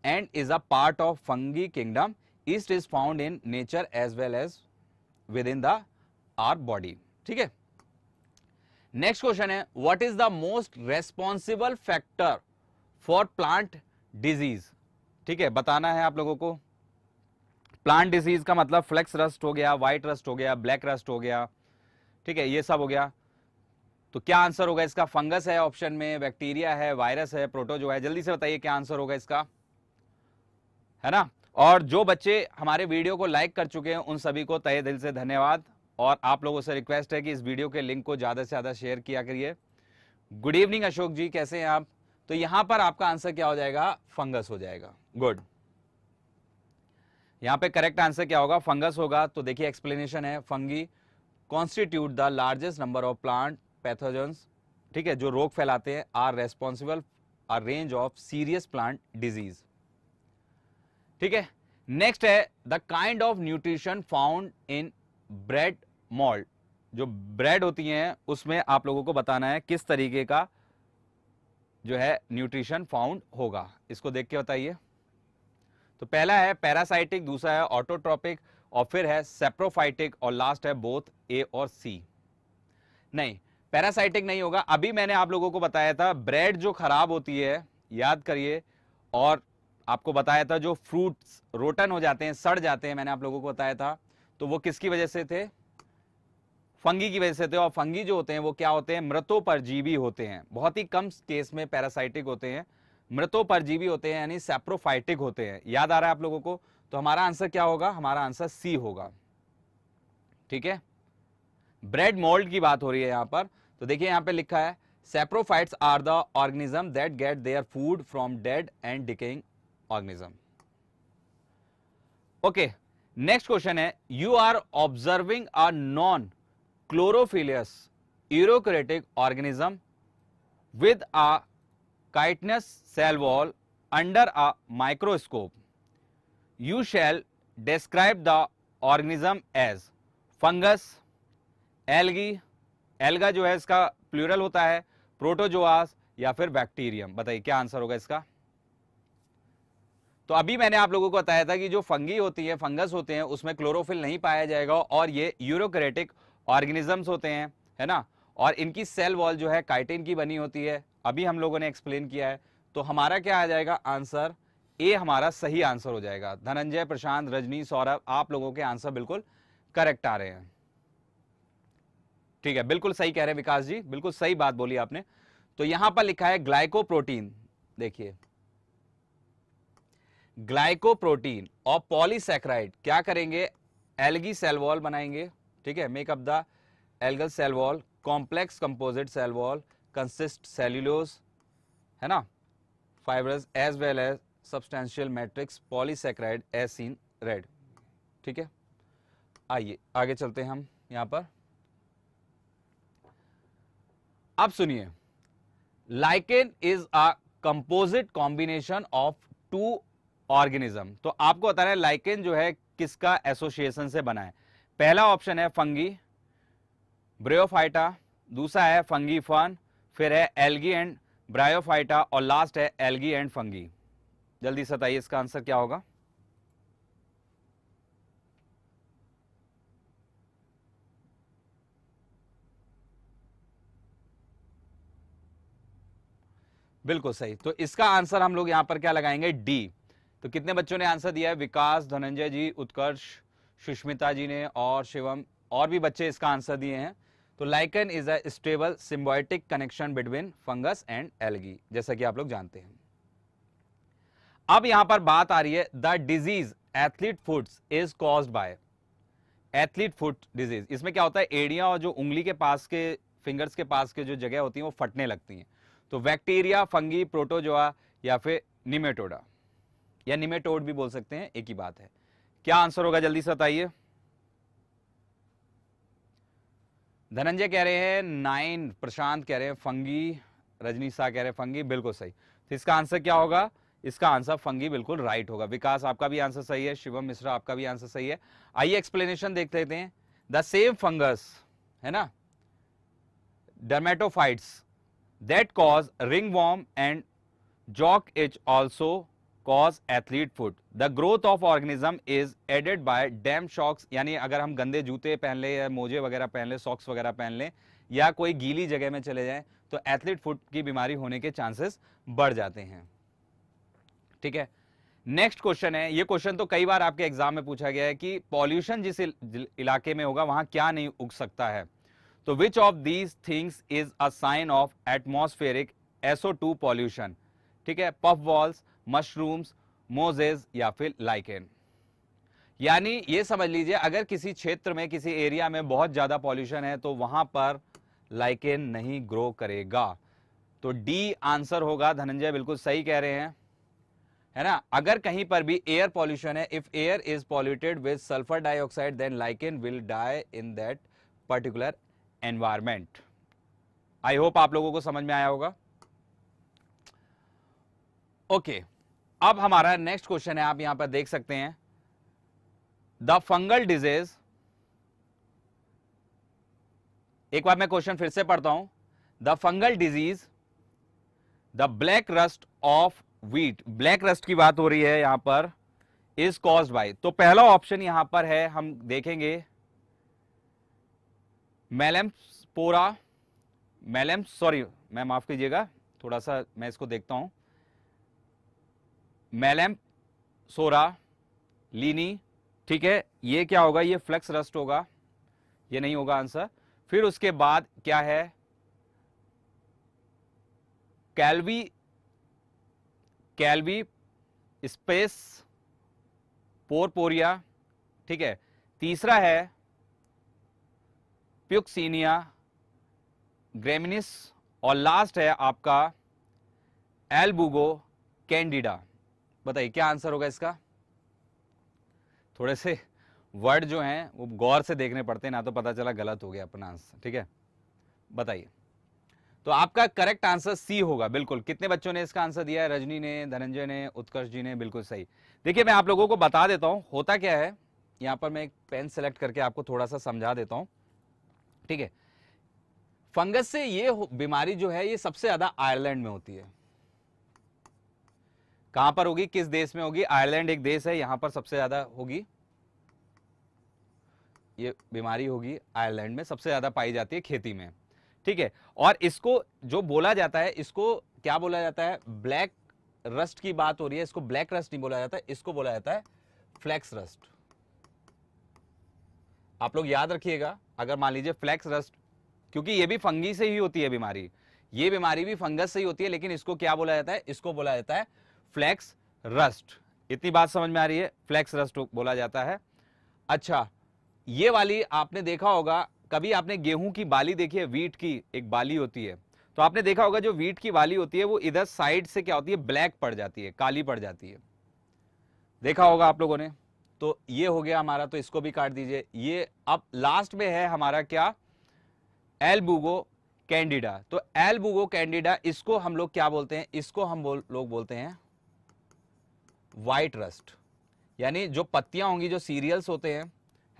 A: and is a part of fungi kingdom yeast is found in nature as well as within the our body ठीक है नेक्स्ट क्वेश्चन है what is the most responsible factor for plant disease ठीक है बताना है आप लोगों को प्लांट डिजीज का मतलब फ्लेक्स रस्ट हो गया व्हाइट रस्ट हो गया ब्लैक रस्ट हो गया ठीक है ये सब हो गया तो क्या आंसर होगा इसका फंगस है ऑप्शन में बैक्टीरिया है वायरस है जो है जल्दी से बताइए क्या आंसर होगा इसका है ना और जो बच्चे हमारे वीडियो को लाइक कर चुके हैं उन सभी को तय दिल से धन्यवाद और आप लोगों से रिक्वेस्ट है कि इस वीडियो के लिंक को ज़्यादा से ज़्यादा शेयर किया करिए गुड इवनिंग अशोक जी कैसे हैं आप तो यहां पर आपका आंसर क्या हो जाएगा फंगस हो जाएगा गुड यहां पे करेक्ट आंसर क्या होगा फंगस होगा तो देखिए एक्सप्लेनेशन है fungi constitute the largest number of plant pathogens ठीक है जो रोग फैलाते हैं are responsible are range of serious plant disease ठीक है नेक्स्ट है the kind of nutrition found in bread mould जो ब्रेड होती हैं उसमें आप लोगों को बताना है किस तरीके का जो है न्यूट्रिशन फाउंड होगा इसको देख के बताइए तो पहला है पैरासाइटिक दूसरा है ऑटोट्रॉपिक और फिर है सेप्रोफाइटिक और लास्ट है बोथ ए और सी नहीं पैरासाइटिक नहीं होगा अभी मैंने आप लोगों को बताया था ब्रेड जो खराब होती है याद करिए और आपको बताया था जो फ्रूट्स रोटन हो जाते हैं सड़ जाते हैं मैंने आप लोगों को बताया था तो वो किसकी वजह से थे फंगी की वजह से होते हैं और फंगी जो होते हैं वो क्या होते हैं मृतों जीवी होते हैं बहुत ही कम केस में पैरासाइटिक होते हैं मृतों जीवी होते हैं यानी सेप्रोफाइटिक होते हैं याद आ रहा है आप लोगों को तो हमारा आंसर क्या होगा हमारा आंसर सी होगा ठीक है ब्रेड मोल्ड की बात हो रही है यहां पर तो देखिए यहां पर लिखा है saprophytes are the organism that get their food from dead and decaying organism okay next question है you are observing a non chlorophyllous eukaryotic organism with a chitinous cell wall under a microscope you shall describe the organism as fungus algae alga जो है इसका plural होता है प्रोटोजोआस या फिर bacterium बताइए क्या आंसर होगा इसका तो अभी मैंने आप लोगों को बताया था कि जो फंगी होती है फंगस होते हैं उसमें क्लोरोफिल नहीं पाया जाएगा और ये यूरोक्रेटिक ऑर्गेनिजम्स होते हैं है ना और इनकी सेल वॉल जो है काइटिन की बनी होती है अभी हम लोगों ने एक्सप्लेन किया है तो हमारा क्या आ जाएगा आंसर ए हमारा सही आंसर हो जाएगा धनंजय प्रशांत रजनी सौरभ आप लोगों के आंसर बिल्कुल करेक्ट आ रहे हैं ठीक है बिल्कुल सही कह रहे हैं विकास जी बिल्कुल सही बात बोली आपने तो यहां पर लिखा है ग्लाइकोप्रोटीन देखिए ग्लाइकोप्रोटीन और पॉलीसेक्राइड क्या करेंगे एलगी सेल वॉल बनाएंगे ठीक है makeup the algal cell wall complex composite cell wall consist cellulose है ना fibre as well as substantial matrix polysaccharide as seen red ठीक है आइए आगे चलते हैं हम यहां पर अब सुनिए lichen is a composite combination of two organism तो आपको बता रहे हैं लाइकेन जो है किसका एसोसिएशन से बना है पहला ऑप्शन है फंगी ब्रियोफाइटा दूसरा है फंगी फन फिर है एल्गी एंड ब्रायोफाइटा और लास्ट है एल्गी एंड फंगी जल्दी से बताइए इसका आंसर क्या होगा बिल्कुल सही तो इसका आंसर हम लोग यहां पर क्या लगाएंगे डी तो कितने बच्चों ने आंसर दिया है विकास धनंजय जी उत्कर्ष सुष्मिता जी ने और शिवम और भी बच्चे इसका आंसर दिए हैं तो lichen is a stable symbiotic connection between fungus and algae जैसा कि आप लोग जानते हैं अब यहां पर बात आ रही है the disease athlete's foot is cause by athlete foot disease इसमें क्या होता है एड़िया और जो उंगली के पास के फिंगर्स के पास के जो जगह होती है वो फटने लगती हैं तो बैक्टीरिया फंगी प्रोटोजोआ या फिर निमेटोडा या निमेटोड भी बोल सकते हैं एक ही बात है क्या आंसर होगा जल्दी से बताइए धनंजय कह रहे हैं नाइन प्रशांत कह रहे हैं फंगी रजनी शाह कह रहे हैं फंगी बिल्कुल सही तो इसका आंसर क्या होगा इसका आंसर फंगी बिल्कुल राइट होगा विकास आपका भी आंसर सही है शिवम मिश्रा आपका भी आंसर सही है आइए एक्सप्लेनेशन देख लेते हैं द सेम फंगस है ना dermatophytes that cause ringworm and jock itch also cause athlete foot the growth of organism is aided by damp socks यानी अगर हम गंदे जूते पहन लें या मोजे वगैरह पहन लें सॉक्स वगैरह पहन लें या कोई गीली जगह में चले जाएं तो एथलीट फुट की बीमारी होने के चांसेस बढ़ जाते हैं ठीक है नेक्स्ट क्वेश्चन है ये क्वेश्चन तो कई बार आपके एग्जाम में पूछा गया है कि पॉल्यूशन जिस इलाके में होगा वहां क्या नहीं उग सकता है तो which of these things is a sign of atmospheric SO two pollution ठीक है पफ वॉल्स मशरूम्स मोजेज या फिर लाइकेन यानी ये समझ लीजिए अगर किसी क्षेत्र में किसी एरिया में बहुत ज़्यादा पॉल्यूशन है तो वहां पर लाइकेन नहीं ग्रो करेगा तो डी आंसर होगा धनंजय बिल्कुल सही कह रहे हैं है ना अगर कहीं पर भी एयर पॉल्यूशन है if air is polluted with sulphur dioxide then lichen will die in that particular environment I hope आप लोगों को समझ में आया होगा ओके okay. अब हमारा नेक्स्ट क्वेश्चन है आप यहां पर देख सकते हैं द फंगल डिजीज एक बार मैं क्वेश्चन फिर से पढ़ता हूं the fungal disease the black rust of wheat black rust की बात हो रही है यहां पर इज कॉज बाय तो पहला ऑप्शन यहां पर है हम देखेंगे पोरा मेलेम्स सॉरी मैं माफ कीजिएगा थोड़ा सा मैं इसको देखता हूं मेलम सोरा लीनी ठीक है ये क्या होगा ये फ्लेक्स रस्ट होगा ये नहीं होगा आंसर फिर उसके बाद क्या है कैलवी कैलवी स्पेस पोरपोरिया ठीक है तीसरा है प्युक्सिनिया ग्रेमिनिस और लास्ट है आपका एल्बुगो कैंडिडा बताइए क्या आंसर होगा इसका थोड़े से वर्ड जो हैं वो गौर से देखने पड़ते हैं ना तो पता चला गलत हो गया अपना आंसर ठीक है बताइए तो आपका करेक्ट आंसर सी होगा बिल्कुल कितने बच्चों ने इसका आंसर दिया है रजनी ने धनंजय ने उत्कर्ष जी ने बिल्कुल सही देखिए मैं आप लोगों को बता देता हूं होता क्या है यहां पर मैं एक पेन सेलेक्ट करके आपको थोड़ा सा समझा देता हूं ठीक है फंगस से ये बीमारी जो है ये सबसे ज़्यादा आयरलैंड में होती है कहां पर होगी किस देश में होगी आयरलैंड एक देश है यहां पर सबसे ज्यादा होगी ये बीमारी होगी आयरलैंड में सबसे ज्यादा पाई जाती है खेती में ठीक है और इसको जो बोला जाता है इसको क्या बोला जाता है ब्लैक रस्ट की बात हो रही है इसको ब्लैक रस्ट नहीं बोला जाता इसको बोला जाता है फ्लैक्स रस्ट आप लोग याद रखिएगा अगर मान लीजिए फ्लैक्स रस्ट क्योंकि ये भी फंगी से ही होती है बीमारी ये बीमारी भी फंगस से ही होती है लेकिन इसको क्या बोला जाता है इसको बोला जाता है फ्लैक्स रस्ट इतनी बात समझ में आ रही है फ्लैक्स रस्ट बोला जाता है अच्छा ये वाली आपने देखा होगा कभी आपने गेहूं की बाली देखी है वीट की एक बाली होती है तो आपने देखा होगा जो वीट की बाली होती है वो इधर साइड से क्या होती है ब्लैक पड़ जाती है काली पड़ जाती है देखा होगा आप लोगों ने तो ये हो गया हमारा तो इसको भी काट दीजिए ये अब लास्ट में है हमारा क्या एलबुगो कैंडिडा तो एलबुगो कैंडिडा इसको हम लोग क्या बोलते हैं इसको हम बोल, लोग बोलते हैं वाइट रस्ट यानी जो पत्तियां होंगी जो सीरियल्स होते हैं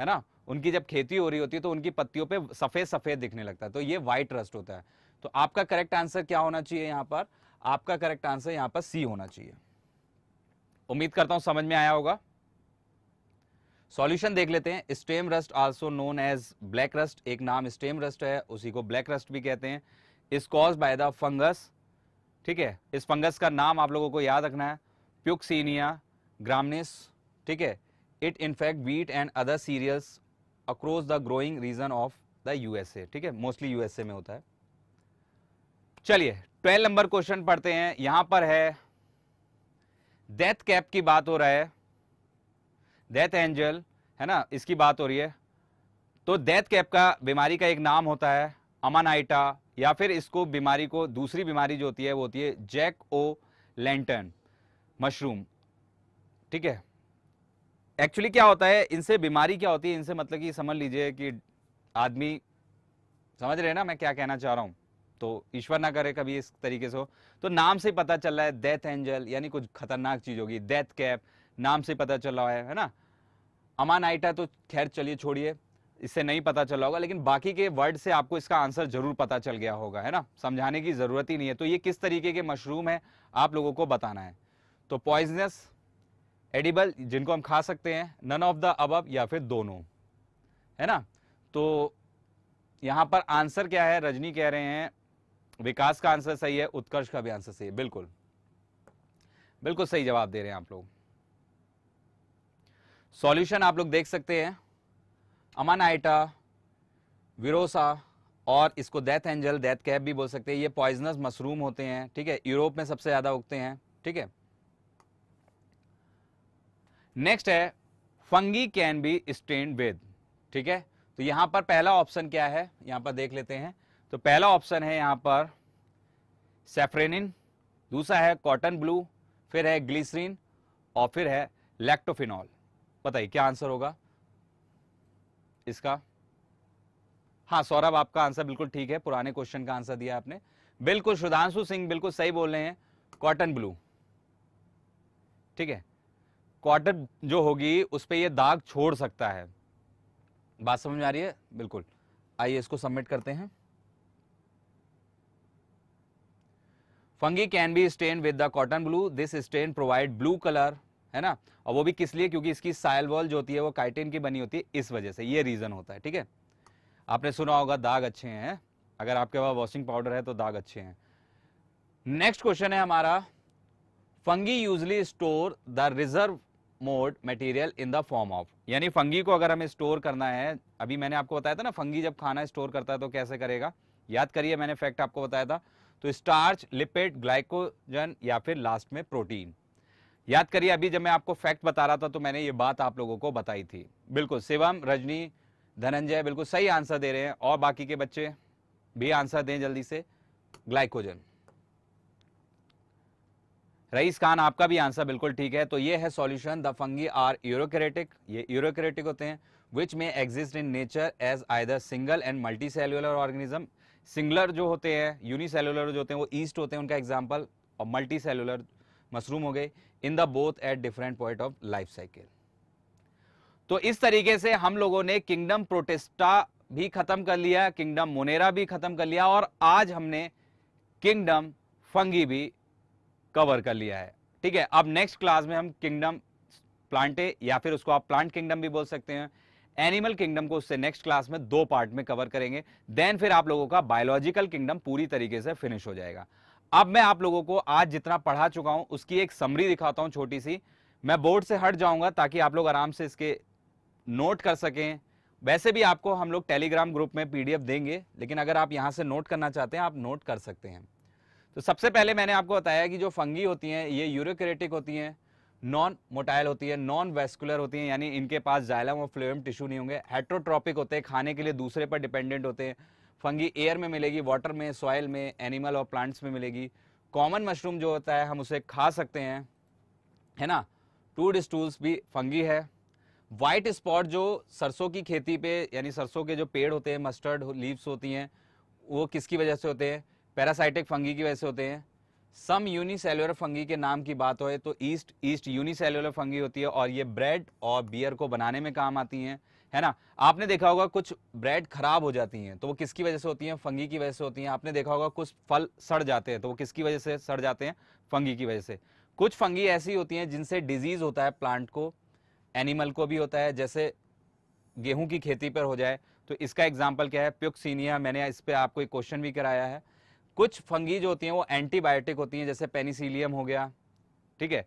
A: है ना उनकी जब खेती हो रही होती है तो उनकी पत्तियों पे सफ़ेद सफ़ेद दिखने लगता है तो ये वाइट रस्ट होता है तो आपका करेक्ट आंसर क्या होना चाहिए यहां पर आपका करेक्ट आंसर यहां पर सी होना चाहिए उम्मीद करता हूं समझ में आया होगा सॉल्यूशन देख लेते हैं stem rust also known as black rust एक नाम स्टेम रस्ट है उसी को ब्लैक रस्ट भी कहते हैं is cause by the fungus ठीक है इस फंगस का नाम आप लोगों को याद रखना है प्युक्सिनिया ग्रामनिस ठीक है it infects wheat and other cereals across the growing region of the USA ठीक है मोस्टली यूएसए में होता है चलिए ट्वेल्व नंबर क्वेश्चन पढ़ते हैं यहां पर है डेथ कैप की बात हो रहा है डेथ एंजल है ना इसकी बात हो रही है तो डेथ कैप का बीमारी का एक नाम होता है अमानाइटा या फिर इसको बीमारी को दूसरी बीमारी जो होती है वो होती है जैक ओ लेंटन मशरूम ठीक है एक्चुअली क्या होता है इनसे बीमारी क्या होती है इनसे मतलब कि समझ लीजिए कि आदमी समझ रहे हैं ना मैं क्या कहना चाह रहा हूँ तो ईश्वर ना करे कभी इस तरीके से हो तो नाम से पता चल रहा है डेथ एंजल यानी कुछ खतरनाक चीज़ होगी डेथ कैप नाम से पता चल रहा है है ना अमान आइटा तो खैर चलिए छोड़िए इससे नहीं पता चला होगा लेकिन बाकी के वर्ड से आपको इसका आंसर जरूर पता चल गया होगा है ना समझाने की ज़रूरत ही नहीं है तो ये किस तरीके के मशरूम है आप लोगों को बताना है तो पॉइजनस एडिबल जिनको हम खा सकते हैं नन ऑफ द अब या फिर दोनों है ना तो यहां पर आंसर क्या है रजनी कह रहे हैं विकास का आंसर सही है उत्कर्ष का भी आंसर सही है बिल्कुल बिल्कुल सही जवाब दे रहे हैं आप लोग सॉल्यूशन आप लोग देख सकते हैं अमन आइटा विरोसा और इसको डेथ एंजल डेथ कैप भी बोल सकते हैं ये पॉइजनस मशरूम होते हैं ठीक है यूरोप में सबसे ज़्यादा उगते हैं ठीक है नेक्स्ट है fungi can be stain with ठीक है तो यहां पर पहला ऑप्शन क्या है यहां पर देख लेते हैं तो पहला ऑप्शन है यहां पर सेफ्रेनिन दूसरा है कॉटन ब्लू फिर है ग्लिसरीन और फिर है लैक्टोफिनॉल बताइए क्या आंसर होगा इसका हाँ सौरभ आपका आंसर बिल्कुल ठीक है पुराने क्वेश्चन का आंसर दिया आपने बिल्कुल सुधांशु सिंह बिल्कुल सही बोल रहे हैं कॉटन ब्लू ठीक है क्वार्टर जो होगी उस पर यह दाग छोड़ सकता है बात समझ में आ रही है बिल्कुल आइए इसको सबमिट करते हैं fungi can be stain with the cotton blue this stain provide blue colour है ना और वो भी किस लिए क्योंकि इसकी साइल वॉल जो होती है वो काइटेन की बनी होती है इस वजह से ये रीज़न होता है ठीक है आपने सुना होगा दाग अच्छे हैं अगर आपके पास वॉशिंग पाउडर है तो दाग अच्छे हैं नेक्स्ट क्वेश्चन है हमारा fungi usually store the reserve mode material in the form of यानी फंगी को अगर हमें स्टोर करना है अभी मैंने आपको बताया था ना फंगी जब खाना स्टोर करता है तो कैसे करेगा याद करिए मैंने फैक्ट आपको बताया था तो स्टार्च लिपिड ग्लाइकोजन या फिर लास्ट में प्रोटीन याद करिए अभी जब मैं आपको फैक्ट बता रहा था तो मैंने ये बात आप लोगों को बताई थी बिल्कुल शिवम रजनी धनंजय बिल्कुल सही आंसर दे रहे हैं और बाकी के बच्चे भी आंसर दें जल्दी से ग्लाइकोजन रईस खान आपका भी आंसर बिल्कुल ठीक है तो ये है solution the fungi are eukaryotic ये यूरोक्रेटिक होते हैं विच में exist in nature as either single and multi cellular organism singular जो होते हैं यूनिसेलुलर जो होते हैं वो ईस्ट होते हैं उनका एग्जाम्पल और मल्टी सेलुलर मशरूम हो गए in the both at different point of life cycle तो इस तरीके से हम लोगों ने किंगडम प्रोटेस्टा भी खत्म कर लिया किंगडम मोनेरा भी खत्म कर लिया और आज हमने किंगडम फंगी भी कवर कर लिया है ठीक है अब नेक्स्ट क्लास में हम किंगडम प्लांटे या फिर उसको आप प्लांट किंगडम भी बोल सकते हैं एनिमल किंगडम को उससे नेक्स्ट क्लास में दो पार्ट में कवर करेंगे देन फिर आप लोगों का बायोलॉजिकल किंगडम पूरी तरीके से फिनिश हो जाएगा अब मैं आप लोगों को आज जितना पढ़ा चुका हूं उसकी एक समरी दिखाता हूं छोटी सी मैं बोर्ड से हट जाऊंगा ताकि आप लोग आराम से इसके नोट कर सकें वैसे भी आपको हम लोग टेलीग्राम ग्रुप में पीडीएफ देंगे लेकिन अगर आप यहां से नोट करना चाहते हैं आप नोट कर सकते हैं तो सबसे पहले मैंने आपको बताया कि जो फंगी होती हैं ये यूरोक्रेटिक होती हैं नॉन मोटाइल होती है नॉन वेस्कुलर होती है यानी इनके पास जाइलम और फ्लोएम टिश्यू नहीं होंगे हेट्रोट्रॉपिक होते हैं खाने के लिए दूसरे पर डिपेंडेंट होते हैं फंगी एयर में मिलेगी वाटर में सॉयल में एनिमल और प्लांट्स में मिलेगी कॉमन मशरूम जो होता है हम उसे खा सकते हैं है ना टूड स्टूल्स भी फंगी है वाइट स्पॉट जो सरसों की खेती पे यानी सरसों के जो पेड़ होते हैं मस्टर्ड लीव्स होती हैं वो किसकी वजह से होते हैं पैरासाइटिक फंगी की वजह से होते हैं सम यूनिसेलुलर फंगी के नाम की बात हो तो ईस्ट ईस्ट यूनिसेलुलर फंगी होती है और ये ब्रेड और बियर को बनाने में काम आती हैं है ना आपने देखा होगा कुछ ब्रेड खराब हो जाती हैं तो वो किसकी वजह से होती हैं फंगी की वजह से होती हैं आपने देखा होगा कुछ फल सड़ जाते हैं तो वो किसकी वजह से सड़ जाते हैं फंगी की वजह से कुछ फंगी ऐसी होती हैं जिनसे डिजीज़ होता है प्लांट को एनिमल को भी होता है जैसे गेहूं की खेती पर हो जाए तो इसका एग्जाम्पल क्या है प्युक्सिनिया मैंने इस पर आपको एक क्वेश्चन भी कराया है कुछ फंगी जो होती हैं वो एंटीबायोटिक होती हैं जैसे पेनिसिलियम हो गया ठीक है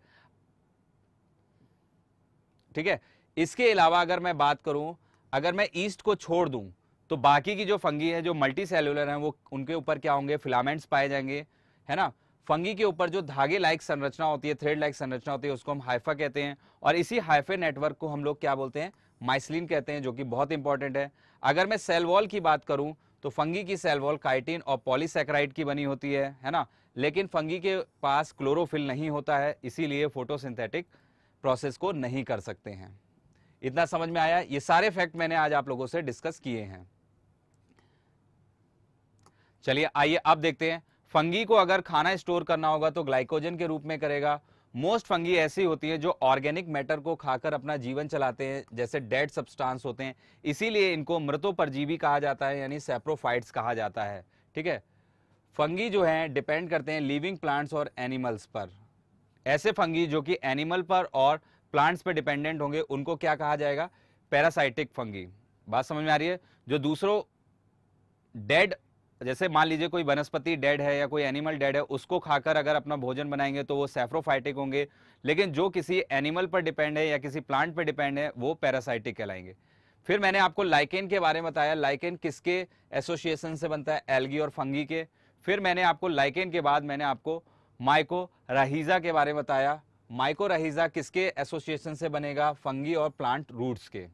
A: ठीक है इसके अलावा अगर मैं बात करूं अगर मैं ईस्ट को छोड़ दूं तो बाकी की जो फंगी है जो मल्टी सेलुलर है वो उनके ऊपर क्या होंगे फिलामेंट्स पाए जाएंगे है ना फंगी के ऊपर जो धागे लाइक संरचना होती है थ्रेड लाइक संरचना होती है उसको हम हाइफा कहते हैं और इसी हाइफे नेटवर्क को हम लोग क्या बोलते हैं माइसलिन कहते हैं जो कि बहुत इंपॉर्टेंट है अगर मैं सेल वॉल की बात करूं तो फंगी की सेल वॉल काइटिन और पॉलीसेक्राइड की बनी होती है है ना लेकिन फंगी के पास क्लोरोफिल नहीं होता है इसीलिए फोटोसिंथेटिक प्रोसेस को नहीं कर सकते हैं इतना समझ में आया ये सारे फैक्ट मैंने आज आप लोगों से डिस्कस किए हैं चलिए आइए अब देखते हैं फंगी को अगर खाना स्टोर करना होगा तो ग्लाइकोजन के रूप में करेगा मोस्ट फंगी ऐसी होती है जो ऑर्गेनिक मैटर को खाकर अपना जीवन चलाते हैं जैसे डेड सब्सटेंस होते हैं इसीलिए इनको मृतो परजीवी कहा जाता है यानी सेप्रोफाइट्स कहा जाता है ठीक है फंगी जो है डिपेंड करते हैं लिविंग प्लांट्स और एनिमल्स पर ऐसे फंगी जो कि एनिमल पर और प्लांट्स पर डिपेंडेंट होंगे उनको क्या कहा जाएगा पैरासाइटिक फंगी बात समझ में आ रही है जो दूसरों डेड जैसे मान लीजिए कोई वनस्पति डेड है या कोई एनिमल डेड है उसको खाकर अगर अपना भोजन बनाएंगे तो वो सेफ्रोफाइटिक होंगे लेकिन जो किसी एनिमल पर डिपेंड है या किसी प्लांट पर डिपेंड है वो पैरासाइटिक कहलाएंगे फिर मैंने आपको लाइकेन के बारे में बताया लाइकेन किसके एसोसिएशन से बनता है एल्गी और फंगी के फिर मैंने आपको लाइकेन के बाद मैंने आपको माइको राहीजा के बारे में बताया माइको राहीजा किसके एसोसिएशन से बनेगा फंगी और प्लांट रूट्स के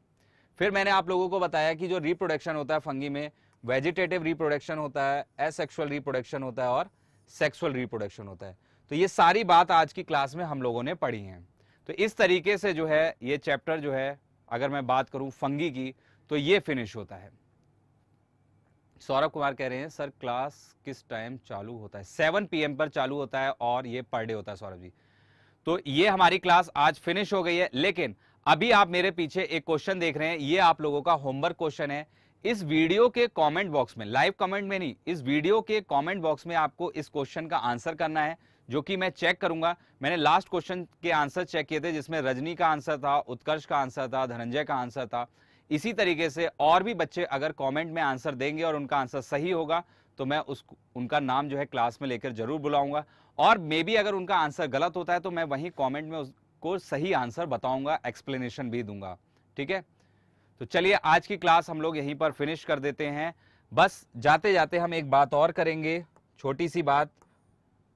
A: फिर मैंने आप लोगों को बताया कि जो रिप्रोडक्शन होता है फंगी में वेजिटेटिव रिप्रोडक्शन होता है एसेक्सुअल रिप्रोडक्शन होता है और सेक्सुअल रिप्रोडक्शन होता है तो ये सारी बात आज की क्लास में हम लोगों ने पढ़ी है तो इस तरीके से जो है ये चैप्टर जो है अगर मैं बात करूं फंगी की तो ये फिनिश होता है सौरभ कुमार कह रहे हैं सर क्लास किस टाइम चालू होता है सेवन पीएम पर चालू होता है और ये पर डे होता है सौरभ जी तो ये हमारी क्लास आज फिनिश हो गई है लेकिन अभी आप मेरे पीछे एक क्वेश्चन देख रहे हैं ये आप लोगों का होमवर्क क्वेश्चन है इस वीडियो के कमेंट बॉक्स में लाइव कमेंट में नहीं इस वीडियो के कमेंट बॉक्स में आपको इस क्वेश्चन का आंसर करना है जो कि मैं चेक करूंगा मैंने लास्ट क्वेश्चन के आंसर चेक किए थे जिसमें रजनी का आंसर था उत्कर्ष का आंसर था धनंजय का आंसर था इसी तरीके से और भी बच्चे अगर कमेंट में आंसर देंगे और उनका आंसर सही होगा तो मैं उस उनका नाम जो है क्लास में लेकर जरूर बुलाऊंगा और मे बी अगर उनका आंसर गलत होता है तो मैं वहीं कॉमेंट में उसको सही आंसर बताऊंगा एक्सप्लेनेशन भी दूंगा ठीक है तो चलिए आज की क्लास हम लोग यहीं पर फिनिश कर देते हैं बस जाते जाते हम एक बात और करेंगे छोटी सी बात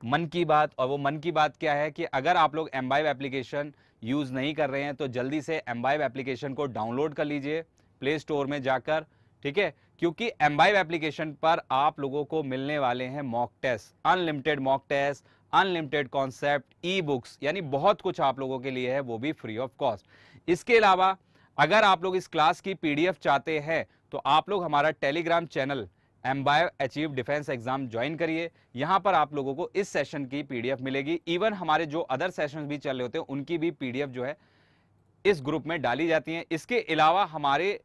A: मन की बात और वो मन की बात क्या है कि अगर आप लोग एम्बाइव एप्लीकेशन यूज़ नहीं कर रहे हैं तो जल्दी से एम्बाइव एप्लीकेशन को डाउनलोड कर लीजिए प्ले स्टोर में जाकर ठीक है क्योंकि एम्बाइव एप्लीकेशन पर आप लोगों को मिलने वाले हैं mock test unlimited mock test unlimited concept e books यानी बहुत कुछ आप लोगों के लिए है वो भी फ्री ऑफ कॉस्ट इसके अलावा अगर आप लोग इस क्लास की पीडीएफ चाहते हैं तो आप लोग हमारा टेलीग्राम चैनल एम्बायर अचीव डिफेंस एग्जाम ज्वाइन करिए यहाँ पर आप लोगों को इस सेशन की पीडीएफ मिलेगी इवन हमारे जो अदर सेशन भी चल रहे होते हैं उनकी भी पीडीएफ जो है इस ग्रुप में डाली जाती हैं इसके अलावा हमारे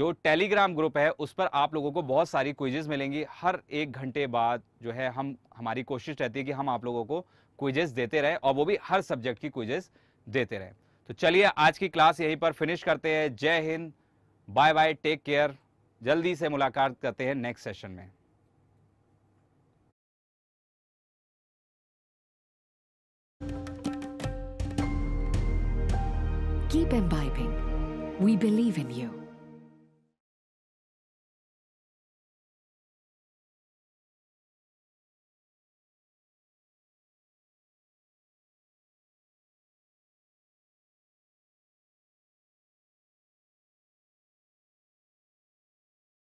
A: जो टेलीग्राम ग्रुप है उस पर आप लोगों को बहुत सारी क्विजेज मिलेंगी हर एक घंटे बाद जो है हम हमारी कोशिश रहती है कि हम आप लोगों को क्विजेज देते रहें और वो भी हर सब्जेक्ट की क्विजेज देते रहें तो चलिए आज की क्लास यहीं पर फिनिश करते हैं जय हिंद बाय बाय टेक केयर जल्दी से मुलाकात करते हैं नेक्स्ट सेशन में Keep imbibing. We believe in you.